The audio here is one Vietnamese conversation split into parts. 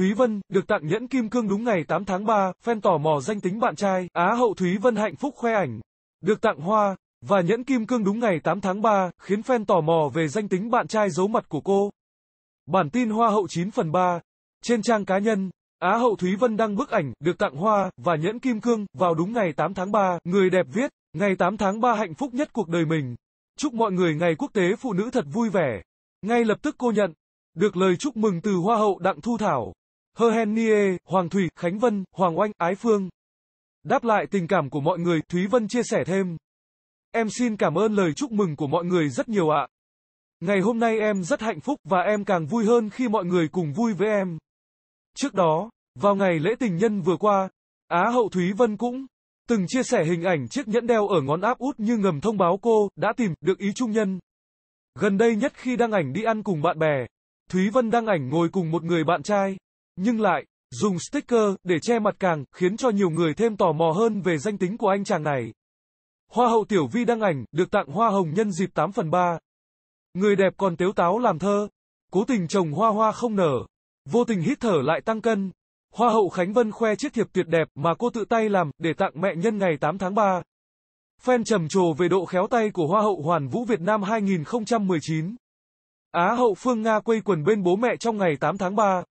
Thúy Vân, được tặng nhẫn kim cương đúng ngày 8 tháng 3, fan tò mò danh tính bạn trai, Á hậu Thúy Vân hạnh phúc khoe ảnh. Được tặng hoa, và nhẫn kim cương đúng ngày 8 tháng 3, khiến fan tò mò về danh tính bạn trai giấu mặt của cô. Bản tin Hoa hậu 9 phần 3 Trên trang cá nhân, Á hậu Thúy Vân đăng bức ảnh, được tặng hoa, và nhẫn kim cương, vào đúng ngày 8 tháng 3, người đẹp viết, ngày 8 tháng 3 hạnh phúc nhất cuộc đời mình. Chúc mọi người ngày quốc tế phụ nữ thật vui vẻ. Ngay lập tức cô nhận, được lời chúc mừng từ Hoa hậu Đặng Thu Thảo. Hơ Hen Nie, Hoàng Thủy, Khánh Vân, Hoàng Oanh, Ái Phương. Đáp lại tình cảm của mọi người, Thúy Vân chia sẻ thêm. Em xin cảm ơn lời chúc mừng của mọi người rất nhiều ạ. Ngày hôm nay em rất hạnh phúc và em càng vui hơn khi mọi người cùng vui với em. Trước đó, vào ngày lễ tình nhân vừa qua, Á hậu Thúy Vân cũng từng chia sẻ hình ảnh chiếc nhẫn đeo ở ngón áp út như ngầm thông báo cô đã tìm được ý trung nhân. Gần đây nhất khi đăng ảnh đi ăn cùng bạn bè, Thúy Vân đăng ảnh ngồi cùng một người bạn trai. Nhưng lại, dùng sticker để che mặt càng khiến cho nhiều người thêm tò mò hơn về danh tính của anh chàng này. Hoa hậu Tiểu Vi đăng ảnh được tặng hoa hồng nhân dịp 8 phần 3. Người đẹp còn tếu táo làm thơ, cố tình trồng hoa hoa không nở, vô tình hít thở lại tăng cân. Hoa hậu Khánh Vân khoe chiếc thiệp tuyệt đẹp mà cô tự tay làm để tặng mẹ nhân ngày 8 tháng 3. Fan trầm trồ về độ khéo tay của Hoa hậu Hoàn Vũ Việt Nam 2019. Á hậu Phương Nga quây quần bên bố mẹ trong ngày 8 tháng 3.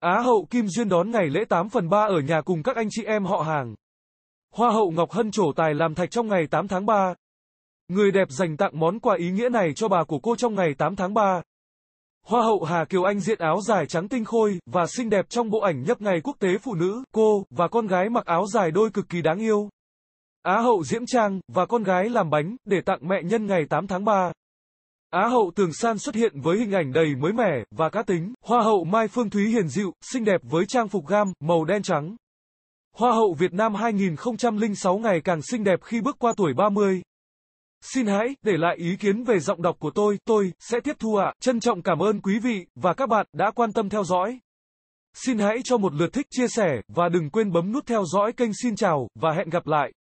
Á hậu Kim Duyên đón ngày lễ 8 phần 3 ở nhà cùng các anh chị em họ hàng. Hoa hậu Ngọc Hân trổ tài làm thạch trong ngày 8 tháng 3. Người đẹp dành tặng món quà ý nghĩa này cho bà của cô trong ngày 8 tháng 3. Hoa hậu Hà Kiều Anh diện áo dài trắng tinh khôi và xinh đẹp trong bộ ảnh nhấp ngày quốc tế phụ nữ, cô và con gái mặc áo dài đôi cực kỳ đáng yêu. Á hậu Diễm Trang và con gái làm bánh để tặng mẹ nhân ngày 8 tháng 3. Á hậu Tường San xuất hiện với hình ảnh đầy mới mẻ và cá tính. Hoa hậu Mai Phương Thúy hiền dịu, xinh đẹp với trang phục gam, màu đen trắng. Hoa hậu Việt Nam 2006 ngày càng xinh đẹp khi bước qua tuổi 30. Xin hãy để lại ý kiến về giọng đọc của tôi, tôi sẽ tiếp thu ạ. À. Trân trọng cảm ơn quý vị và các bạn đã quan tâm theo dõi. Xin hãy cho một lượt thích, chia sẻ và đừng quên bấm nút theo dõi kênh Xin chào và hẹn gặp lại.